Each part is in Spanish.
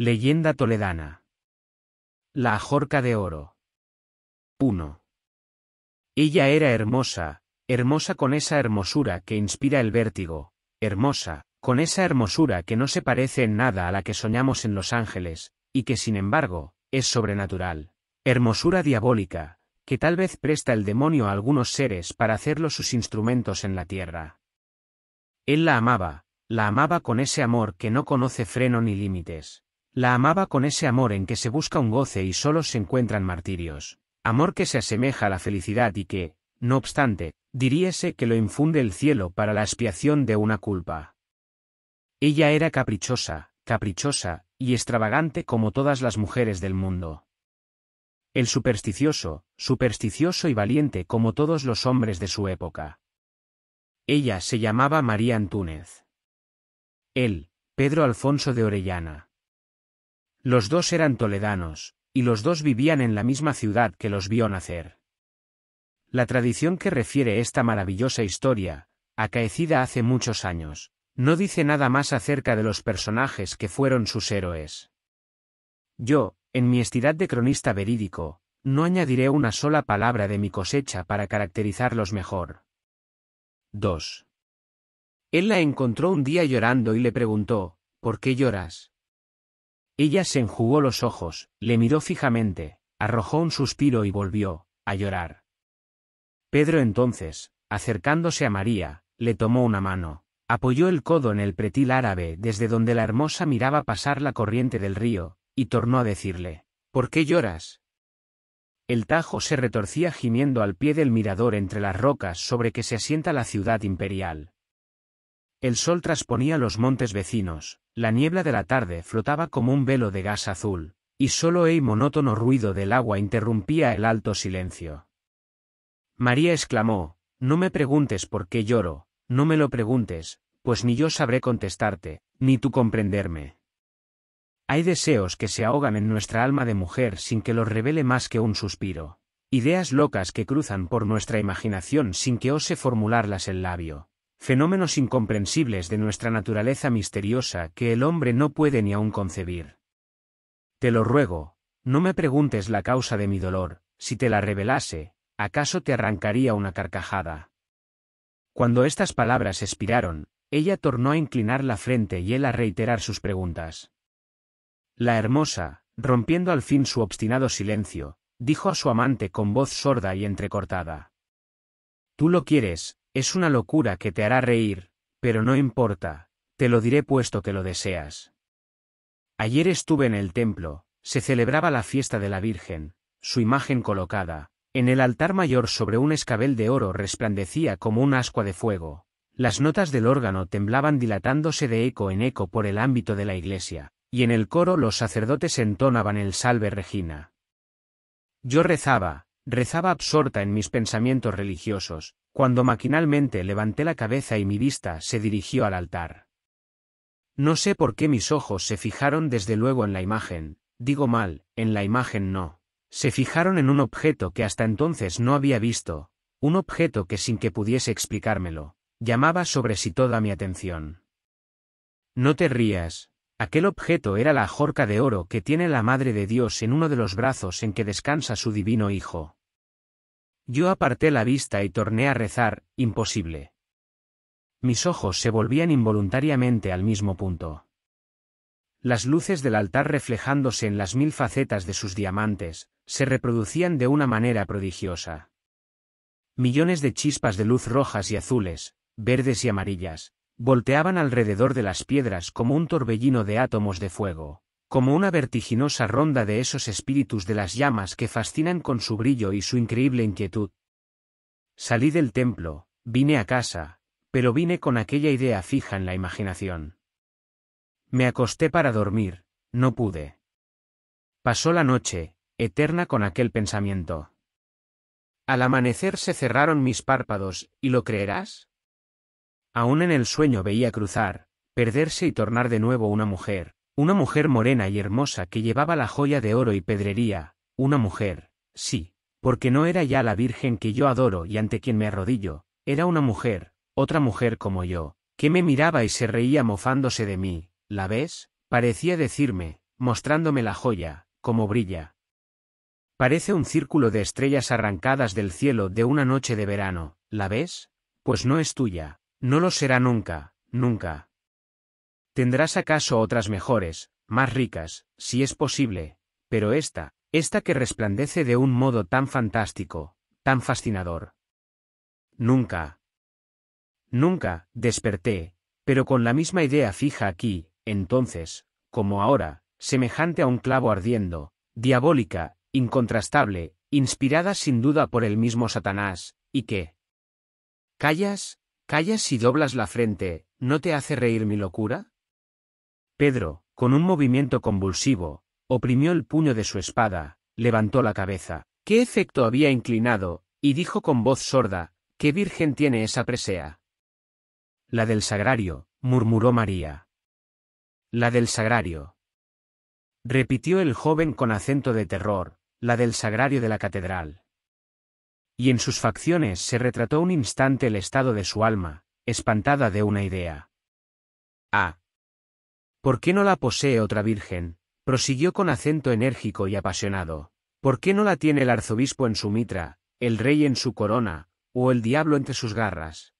Leyenda toledana. La Ajorca de Oro. 1. Ella era hermosa, hermosa con esa hermosura que inspira el vértigo, hermosa, con esa hermosura que no se parece en nada a la que soñamos en Los Ángeles, y que sin embargo, es sobrenatural. Hermosura diabólica, que tal vez presta el demonio a algunos seres para hacerlos sus instrumentos en la tierra. Él la amaba, la amaba con ese amor que no conoce freno ni límites. La amaba con ese amor en que se busca un goce y solo se encuentran martirios, amor que se asemeja a la felicidad y que, no obstante, diríese que lo infunde el cielo para la expiación de una culpa. Ella era caprichosa, caprichosa, y extravagante como todas las mujeres del mundo. El supersticioso, supersticioso y valiente como todos los hombres de su época. Ella se llamaba María Antúnez. Él, Pedro Alfonso de Orellana. Los dos eran toledanos, y los dos vivían en la misma ciudad que los vio nacer. La tradición que refiere esta maravillosa historia, acaecida hace muchos años, no dice nada más acerca de los personajes que fueron sus héroes. Yo, en mi estidad de cronista verídico, no añadiré una sola palabra de mi cosecha para caracterizarlos mejor. 2. Él la encontró un día llorando y le preguntó, ¿por qué lloras? Ella se enjugó los ojos, le miró fijamente, arrojó un suspiro y volvió, a llorar. Pedro entonces, acercándose a María, le tomó una mano, apoyó el codo en el pretil árabe desde donde la hermosa miraba pasar la corriente del río, y tornó a decirle, ¿Por qué lloras? El Tajo se retorcía gimiendo al pie del mirador entre las rocas sobre que se asienta la ciudad imperial. El sol trasponía los montes vecinos, la niebla de la tarde flotaba como un velo de gas azul, y solo el monótono ruido del agua interrumpía el alto silencio. María exclamó, No me preguntes por qué lloro, no me lo preguntes, pues ni yo sabré contestarte, ni tú comprenderme. Hay deseos que se ahogan en nuestra alma de mujer sin que los revele más que un suspiro, ideas locas que cruzan por nuestra imaginación sin que ose formularlas el labio, fenómenos incomprensibles de nuestra naturaleza misteriosa que el hombre no puede ni aún concebir. Te lo ruego, no me preguntes la causa de mi dolor, si te la revelase, acaso te arrancaría una carcajada. Cuando estas palabras expiraron, ella tornó a inclinar la frente y él a reiterar sus preguntas. La hermosa, rompiendo al fin su obstinado silencio, dijo a su amante con voz sorda y entrecortada. Tú lo quieres, es una locura que te hará reír, pero no importa, te lo diré puesto que lo deseas. Ayer estuve en el templo, se celebraba la fiesta de la Virgen, su imagen colocada, en el altar mayor sobre un escabel de oro resplandecía como un ascua de fuego, las notas del órgano temblaban dilatándose de eco en eco por el ámbito de la iglesia, y en el coro los sacerdotes entonaban el Salve Regina. Yo rezaba, rezaba absorta en mis pensamientos religiosos, cuando maquinalmente levanté la cabeza y mi vista se dirigió al altar. No sé por qué mis ojos se fijaron desde luego en la imagen, digo mal, en la imagen no. Se fijaron en un objeto que hasta entonces no había visto, un objeto que sin que pudiese explicármelo, llamaba sobre sí toda mi atención. No te rías, aquel objeto era la jorca de oro que tiene la Madre de Dios en uno de los brazos en que descansa su divino Hijo. Yo aparté la vista y torné a rezar, imposible. Mis ojos se volvían involuntariamente al mismo punto. Las luces del altar reflejándose en las mil facetas de sus diamantes, se reproducían de una manera prodigiosa. Millones de chispas de luz rojas y azules, verdes y amarillas, volteaban alrededor de las piedras como un torbellino de átomos de fuego como una vertiginosa ronda de esos espíritus de las llamas que fascinan con su brillo y su increíble inquietud. Salí del templo, vine a casa, pero vine con aquella idea fija en la imaginación. Me acosté para dormir, no pude. Pasó la noche, eterna con aquel pensamiento. Al amanecer se cerraron mis párpados, ¿y lo creerás? Aún en el sueño veía cruzar, perderse y tornar de nuevo una mujer, una mujer morena y hermosa que llevaba la joya de oro y pedrería, una mujer, sí, porque no era ya la Virgen que yo adoro y ante quien me arrodillo, era una mujer, otra mujer como yo, que me miraba y se reía mofándose de mí, ¿la ves? Parecía decirme, mostrándome la joya, como brilla. Parece un círculo de estrellas arrancadas del cielo de una noche de verano, ¿la ves? Pues no es tuya, no lo será nunca, nunca. Tendrás acaso otras mejores, más ricas, si es posible, pero esta, esta que resplandece de un modo tan fantástico, tan fascinador. Nunca. Nunca, desperté, pero con la misma idea fija aquí, entonces, como ahora, semejante a un clavo ardiendo, diabólica, incontrastable, inspirada sin duda por el mismo Satanás, y que... ¿Callas? ¿Callas y doblas la frente? ¿No te hace reír mi locura? Pedro, con un movimiento convulsivo, oprimió el puño de su espada, levantó la cabeza, qué efecto había inclinado, y dijo con voz sorda, ¿qué virgen tiene esa presea? La del sagrario, murmuró María. La del sagrario. Repitió el joven con acento de terror, la del sagrario de la catedral. Y en sus facciones se retrató un instante el estado de su alma, espantada de una idea. Ah, ¿Por qué no la posee otra virgen? prosiguió con acento enérgico y apasionado. ¿Por qué no la tiene el arzobispo en su mitra, el rey en su corona, o el diablo entre sus garras?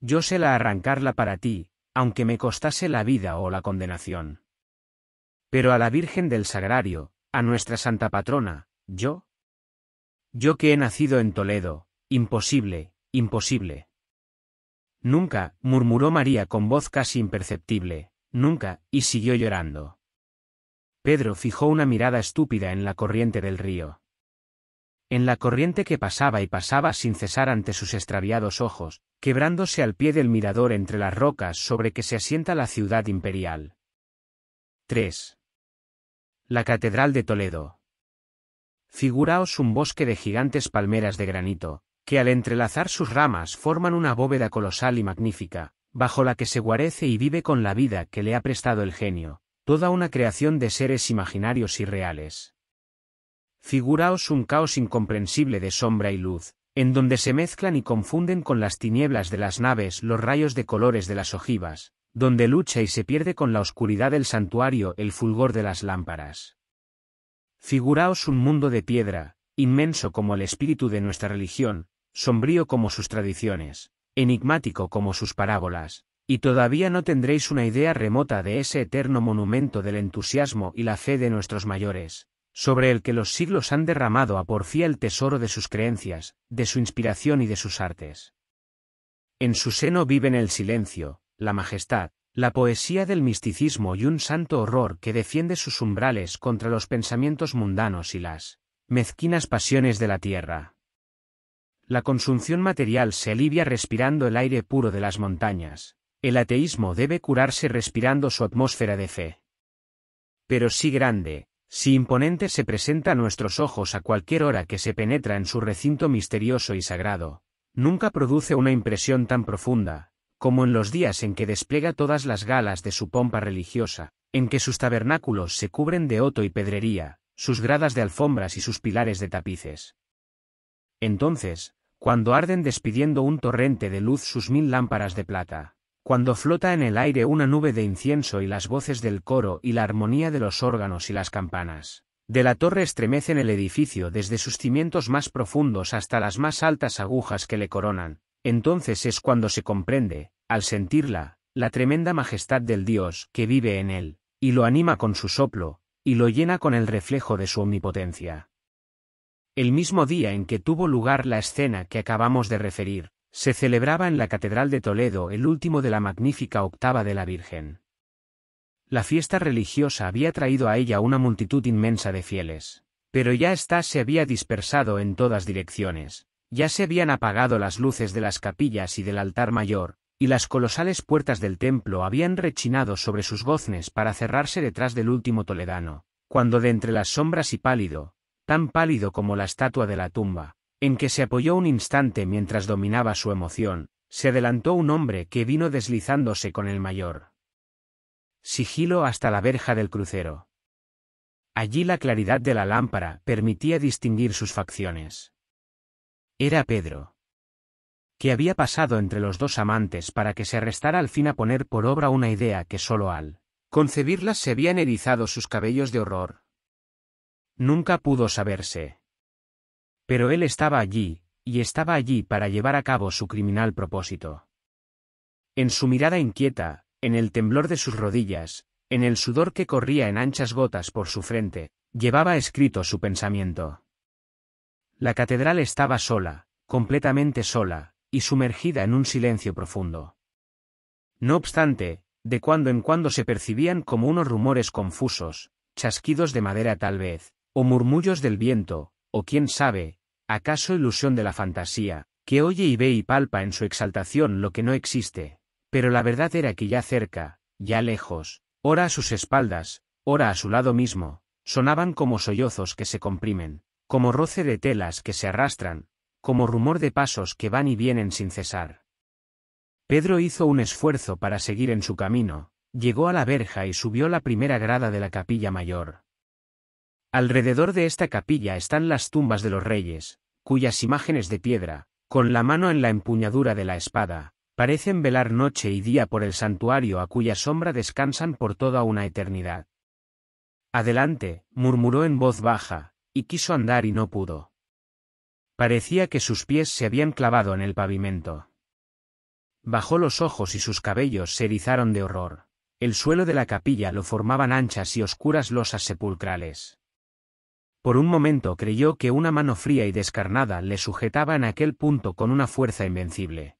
Yo sé la arrancarla para ti, aunque me costase la vida o la condenación. Pero a la Virgen del Sagrario, a nuestra Santa Patrona, yo. Yo que he nacido en Toledo, imposible, imposible. Nunca, murmuró María con voz casi imperceptible, Nunca, y siguió llorando. Pedro fijó una mirada estúpida en la corriente del río. En la corriente que pasaba y pasaba sin cesar ante sus extraviados ojos, quebrándose al pie del mirador entre las rocas sobre que se asienta la ciudad imperial. 3. La Catedral de Toledo. Figuraos un bosque de gigantes palmeras de granito, que al entrelazar sus ramas forman una bóveda colosal y magnífica, bajo la que se guarece y vive con la vida que le ha prestado el genio, toda una creación de seres imaginarios y reales. Figuraos un caos incomprensible de sombra y luz, en donde se mezclan y confunden con las tinieblas de las naves los rayos de colores de las ojivas, donde lucha y se pierde con la oscuridad del santuario el fulgor de las lámparas. Figuraos un mundo de piedra, inmenso como el espíritu de nuestra religión, sombrío como sus tradiciones, enigmático como sus parábolas, y todavía no tendréis una idea remota de ese eterno monumento del entusiasmo y la fe de nuestros mayores, sobre el que los siglos han derramado a porfía el tesoro de sus creencias, de su inspiración y de sus artes. En su seno viven el silencio, la majestad, la poesía del misticismo y un santo horror que defiende sus umbrales contra los pensamientos mundanos y las mezquinas pasiones de la tierra. La consunción material se alivia respirando el aire puro de las montañas. El ateísmo debe curarse respirando su atmósfera de fe. Pero si grande, si imponente se presenta a nuestros ojos a cualquier hora que se penetra en su recinto misterioso y sagrado, nunca produce una impresión tan profunda, como en los días en que despliega todas las galas de su pompa religiosa, en que sus tabernáculos se cubren de oto y pedrería, sus gradas de alfombras y sus pilares de tapices. Entonces, cuando arden despidiendo un torrente de luz sus mil lámparas de plata, cuando flota en el aire una nube de incienso y las voces del coro y la armonía de los órganos y las campanas. De la torre estremecen el edificio desde sus cimientos más profundos hasta las más altas agujas que le coronan, entonces es cuando se comprende, al sentirla, la tremenda majestad del Dios que vive en él, y lo anima con su soplo, y lo llena con el reflejo de su omnipotencia. El mismo día en que tuvo lugar la escena que acabamos de referir, se celebraba en la Catedral de Toledo el último de la magnífica octava de la Virgen. La fiesta religiosa había traído a ella una multitud inmensa de fieles, pero ya ésta se había dispersado en todas direcciones, ya se habían apagado las luces de las capillas y del altar mayor, y las colosales puertas del templo habían rechinado sobre sus goznes para cerrarse detrás del último toledano, cuando de entre las sombras y pálido, tan pálido como la estatua de la tumba, en que se apoyó un instante mientras dominaba su emoción, se adelantó un hombre que vino deslizándose con el mayor. Sigilo hasta la verja del crucero. Allí la claridad de la lámpara permitía distinguir sus facciones. Era Pedro. ¿Qué había pasado entre los dos amantes para que se arrestara al fin a poner por obra una idea que solo al concebirlas se habían erizado sus cabellos de horror? nunca pudo saberse. Pero él estaba allí, y estaba allí para llevar a cabo su criminal propósito. En su mirada inquieta, en el temblor de sus rodillas, en el sudor que corría en anchas gotas por su frente, llevaba escrito su pensamiento. La catedral estaba sola, completamente sola, y sumergida en un silencio profundo. No obstante, de cuando en cuando se percibían como unos rumores confusos, chasquidos de madera tal vez, o murmullos del viento, o quién sabe, acaso ilusión de la fantasía, que oye y ve y palpa en su exaltación lo que no existe. Pero la verdad era que ya cerca, ya lejos, ora a sus espaldas, ora a su lado mismo, sonaban como sollozos que se comprimen, como roce de telas que se arrastran, como rumor de pasos que van y vienen sin cesar. Pedro hizo un esfuerzo para seguir en su camino, llegó a la verja y subió la primera grada de la capilla mayor. Alrededor de esta capilla están las tumbas de los reyes, cuyas imágenes de piedra, con la mano en la empuñadura de la espada, parecen velar noche y día por el santuario a cuya sombra descansan por toda una eternidad. Adelante, murmuró en voz baja, y quiso andar y no pudo. Parecía que sus pies se habían clavado en el pavimento. Bajó los ojos y sus cabellos se erizaron de horror. El suelo de la capilla lo formaban anchas y oscuras losas sepulcrales. Por un momento creyó que una mano fría y descarnada le sujetaba en aquel punto con una fuerza invencible.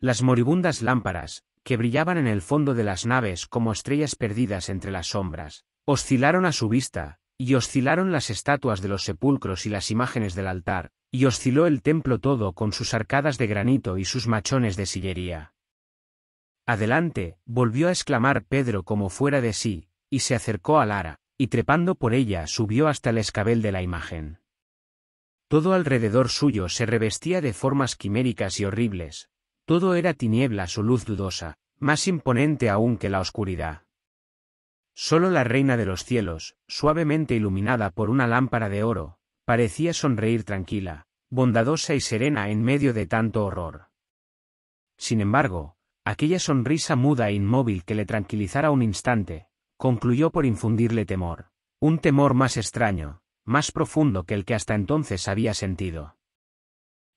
Las moribundas lámparas, que brillaban en el fondo de las naves como estrellas perdidas entre las sombras, oscilaron a su vista, y oscilaron las estatuas de los sepulcros y las imágenes del altar, y osciló el templo todo con sus arcadas de granito y sus machones de sillería. Adelante, volvió a exclamar Pedro como fuera de sí, y se acercó a Lara, y trepando por ella subió hasta el escabel de la imagen. Todo alrededor suyo se revestía de formas quiméricas y horribles, todo era tiniebla o luz dudosa, más imponente aún que la oscuridad. Sólo la reina de los cielos, suavemente iluminada por una lámpara de oro, parecía sonreír tranquila, bondadosa y serena en medio de tanto horror. Sin embargo, aquella sonrisa muda e inmóvil que le tranquilizara un instante, concluyó por infundirle temor. Un temor más extraño, más profundo que el que hasta entonces había sentido.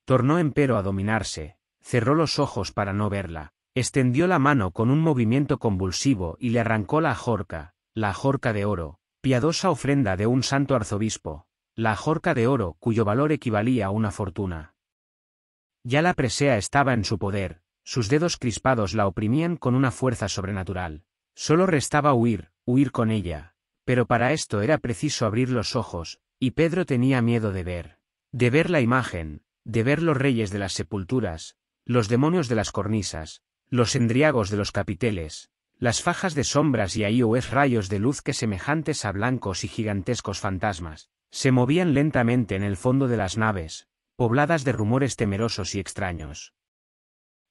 Tornó empero a dominarse, cerró los ojos para no verla, extendió la mano con un movimiento convulsivo y le arrancó la ajorca, la ajorca de oro, piadosa ofrenda de un santo arzobispo, la ajorca de oro cuyo valor equivalía a una fortuna. Ya la presea estaba en su poder, sus dedos crispados la oprimían con una fuerza sobrenatural. Solo restaba huir, huir con ella, pero para esto era preciso abrir los ojos, y Pedro tenía miedo de ver, de ver la imagen, de ver los reyes de las sepulturas, los demonios de las cornisas, los endriagos de los capiteles, las fajas de sombras y ahí es rayos de luz que semejantes a blancos y gigantescos fantasmas, se movían lentamente en el fondo de las naves, pobladas de rumores temerosos y extraños.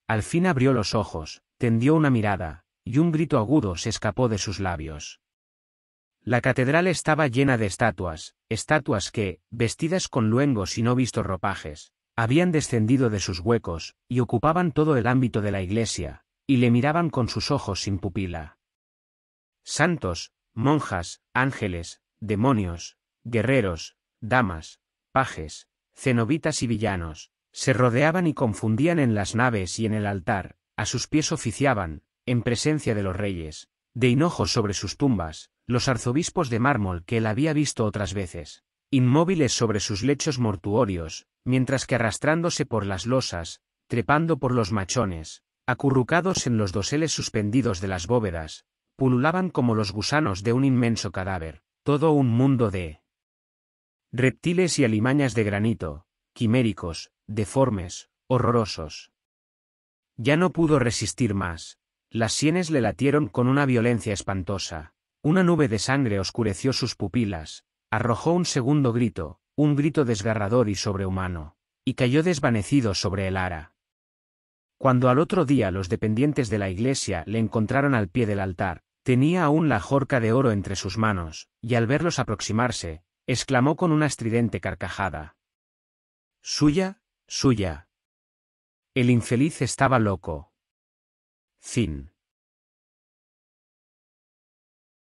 Al fin abrió los ojos, tendió una mirada, y un grito agudo se escapó de sus labios. La catedral estaba llena de estatuas, estatuas que, vestidas con luengos y no vistos ropajes, habían descendido de sus huecos, y ocupaban todo el ámbito de la iglesia, y le miraban con sus ojos sin pupila. Santos, monjas, ángeles, demonios, guerreros, damas, pajes, cenobitas y villanos, se rodeaban y confundían en las naves y en el altar, a sus pies oficiaban, en presencia de los reyes, de hinojos sobre sus tumbas, los arzobispos de mármol que él había visto otras veces, inmóviles sobre sus lechos mortuorios, mientras que arrastrándose por las losas, trepando por los machones, acurrucados en los doseles suspendidos de las bóvedas, pululaban como los gusanos de un inmenso cadáver, todo un mundo de reptiles y alimañas de granito, quiméricos, deformes, horrorosos. Ya no pudo resistir más, las sienes le latieron con una violencia espantosa. Una nube de sangre oscureció sus pupilas, arrojó un segundo grito, un grito desgarrador y sobrehumano, y cayó desvanecido sobre el ara. Cuando al otro día los dependientes de la iglesia le encontraron al pie del altar, tenía aún la jorca de oro entre sus manos, y al verlos aproximarse, exclamó con una estridente carcajada. Suya, suya. El infeliz estaba loco. Fin.